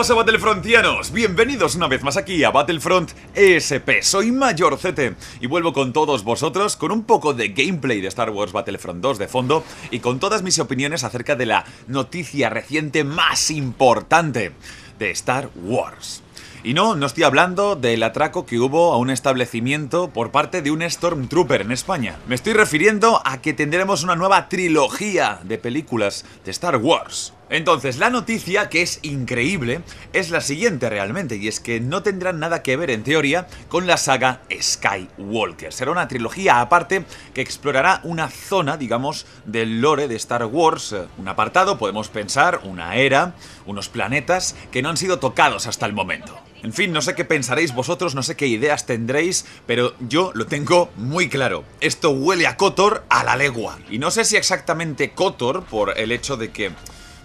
¡Hola a Battlefrontianos? Bienvenidos una vez más aquí a Battlefront ESP, soy Mayor Zete y vuelvo con todos vosotros con un poco de gameplay de Star Wars Battlefront 2 de fondo y con todas mis opiniones acerca de la noticia reciente más importante de Star Wars. Y no, no estoy hablando del atraco que hubo a un establecimiento por parte de un Stormtrooper en España. Me estoy refiriendo a que tendremos una nueva trilogía de películas de Star Wars. Entonces, la noticia, que es increíble, es la siguiente realmente, y es que no tendrán nada que ver en teoría con la saga Skywalker. Será una trilogía aparte que explorará una zona, digamos, del lore de Star Wars, eh, un apartado, podemos pensar, una era, unos planetas que no han sido tocados hasta el momento. En fin, no sé qué pensaréis vosotros, no sé qué ideas tendréis, pero yo lo tengo muy claro. Esto huele a Kotor a la legua. Y no sé si exactamente Kotor por el hecho de que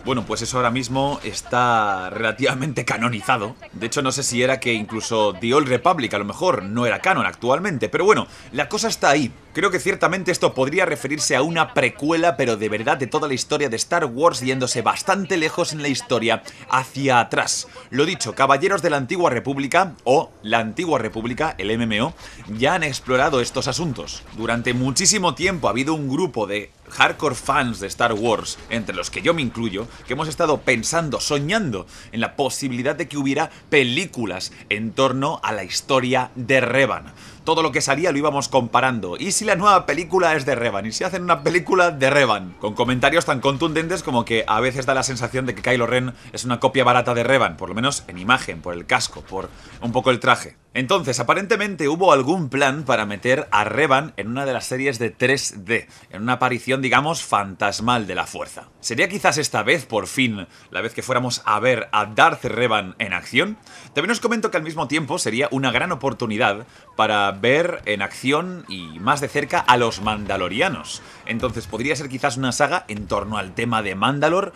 bueno, pues eso ahora mismo está relativamente canonizado. De hecho, no sé si era que incluso The Old Republic a lo mejor no era canon actualmente, pero bueno, la cosa está ahí. Creo que ciertamente esto podría referirse a una precuela, pero de verdad de toda la historia de Star Wars yéndose bastante lejos en la historia, hacia atrás. Lo dicho, Caballeros de la Antigua República, o la Antigua República, el MMO, ya han explorado estos asuntos. Durante muchísimo tiempo ha habido un grupo de hardcore fans de Star Wars, entre los que yo me incluyo, que hemos estado pensando, soñando en la posibilidad de que hubiera películas en torno a la historia de Revan. Todo lo que salía lo íbamos comparando y la nueva película es de Revan, y si hacen una película de Revan, con comentarios tan contundentes como que a veces da la sensación de que Kylo Ren es una copia barata de Revan, por lo menos en imagen, por el casco, por un poco el traje. Entonces, aparentemente hubo algún plan para meter a Revan en una de las series de 3D, en una aparición, digamos, fantasmal de la fuerza. ¿Sería quizás esta vez, por fin, la vez que fuéramos a ver a Darth Revan en acción? También os comento que al mismo tiempo sería una gran oportunidad para ver en acción y más de cerca a los mandalorianos. Entonces podría ser quizás una saga en torno al tema de Mandalor,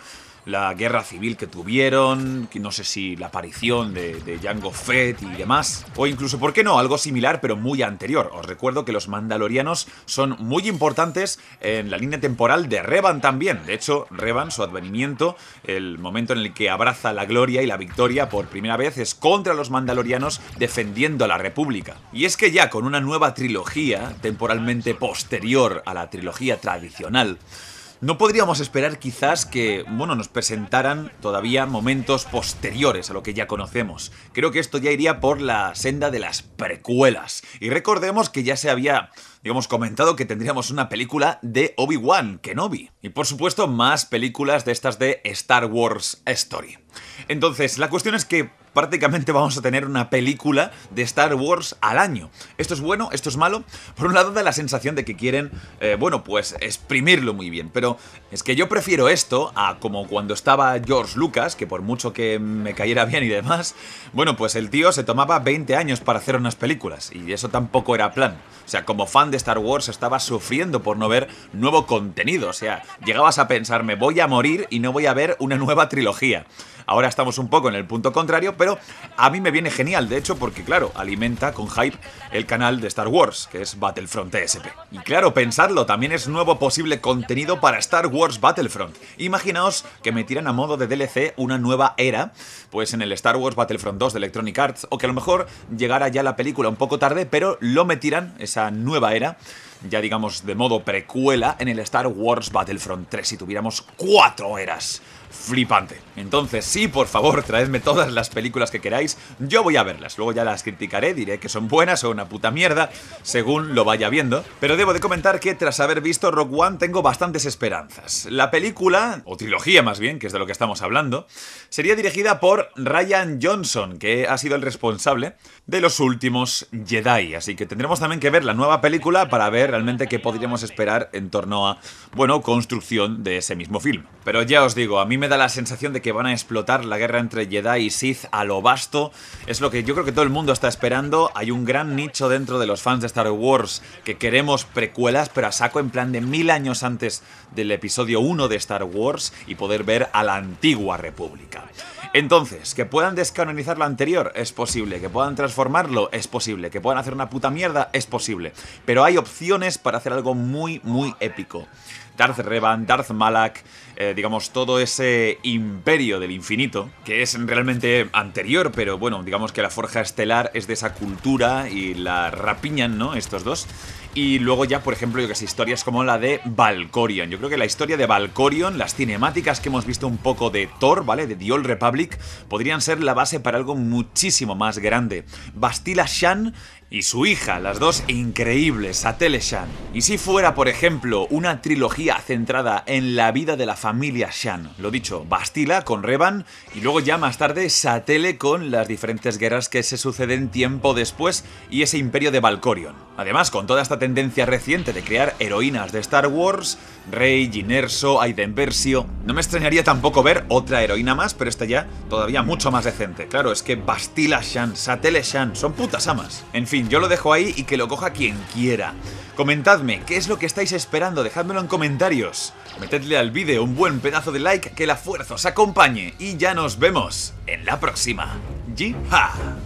la guerra civil que tuvieron, no sé si la aparición de, de, Jango Fett y demás, o incluso, ¿por qué no?, algo similar pero muy anterior. Os recuerdo que los mandalorianos son muy importantes en la línea temporal de Revan también. De hecho, Revan, su advenimiento, el momento en el que abraza la gloria y la victoria por primera vez es contra los mandalorianos defendiendo a la República. Y es que ya con una nueva trilogía, temporalmente posterior a la trilogía tradicional, no podríamos esperar quizás que, bueno, nos presentaran todavía momentos posteriores a lo que ya conocemos. Creo que esto ya iría por la senda de las precuelas. Y recordemos que ya se había, digamos, comentado que tendríamos una película de Obi-Wan Kenobi. Y por supuesto, más películas de estas de Star Wars Story. Entonces, la cuestión es que prácticamente vamos a tener una película de Star Wars al año. ¿Esto es bueno? ¿Esto es malo? Por un lado da la sensación de que quieren, eh, bueno, pues exprimirlo muy bien, pero es que yo prefiero esto a como cuando estaba George Lucas, que por mucho que me cayera bien y demás, bueno, pues el tío se tomaba 20 años para hacer unas películas y eso tampoco era plan. O sea, como fan de Star Wars estaba sufriendo por no ver nuevo contenido, o sea, llegabas a pensar, me voy a morir y no voy a ver una nueva trilogía. Ahora estamos un poco en el punto contrario, pero pero a mí me viene genial, de hecho, porque claro, alimenta con hype el canal de Star Wars, que es Battlefront ESP. Y claro, pensadlo, también es nuevo posible contenido para Star Wars Battlefront. Imaginaos que me tiran a modo de DLC una nueva era, pues en el Star Wars Battlefront 2 de Electronic Arts, o que a lo mejor llegara ya la película un poco tarde, pero lo metieran, esa nueva era, ya digamos de modo precuela, en el Star Wars Battlefront 3, si tuviéramos cuatro eras flipante. Entonces, sí, por favor, traedme todas las películas que queráis, yo voy a verlas, luego ya las criticaré, diré que son buenas o una puta mierda, según lo vaya viendo, pero debo de comentar que tras haber visto Rock One tengo bastantes esperanzas. La película, o trilogía más bien, que es de lo que estamos hablando, sería dirigida por Ryan Johnson, que ha sido el responsable de los últimos Jedi, así que tendremos también que ver la nueva película para ver realmente qué podríamos esperar en torno a, bueno, construcción de ese mismo film. Pero ya os digo, a mí me da la sensación de que van a explotar la guerra entre Jedi y Sith a lo vasto. Es lo que yo creo que todo el mundo está esperando. Hay un gran nicho dentro de los fans de Star Wars que queremos precuelas, pero a saco en plan de mil años antes del episodio 1 de Star Wars y poder ver a la antigua República. Entonces, que puedan descanonizar lo anterior, es posible. Que puedan transformarlo, es posible. Que puedan hacer una puta mierda, es posible. Pero hay opciones para hacer algo muy, muy épico. Darth Revan, Darth Malak, eh, digamos, todo ese imperio del infinito, que es realmente anterior, pero bueno, digamos que la Forja Estelar es de esa cultura y la rapiñan, ¿no? Estos dos. Y luego ya, por ejemplo, yo que sé, historias como la de Valkorion. Yo creo que la historia de Valkorion, las cinemáticas que hemos visto un poco de Thor, ¿vale? De The Old Republic, podrían ser la base para algo muchísimo más grande. Bastila Shan y su hija, las dos increíbles, Satele Shan. Y si fuera, por ejemplo, una trilogía centrada en la vida de la familia Shan, lo dicho, Bastila con Revan y luego ya más tarde Satele con las diferentes guerras que se suceden tiempo después y ese imperio de Valkorion. Además, con toda esta tendencia reciente de crear heroínas de Star Wars, Rey, Ginerso, Aiden Versio. No me extrañaría tampoco ver otra heroína más, pero esta ya todavía mucho más decente. Claro, es que Bastila Shan, Satele Shan, son putas amas. En fin, yo lo dejo ahí y que lo coja quien quiera. Comentadme, ¿qué es lo que estáis esperando? Dejádmelo en comentarios. Metedle al vídeo un buen pedazo de like, que la fuerza os acompañe y ya nos vemos en la próxima. Jiha.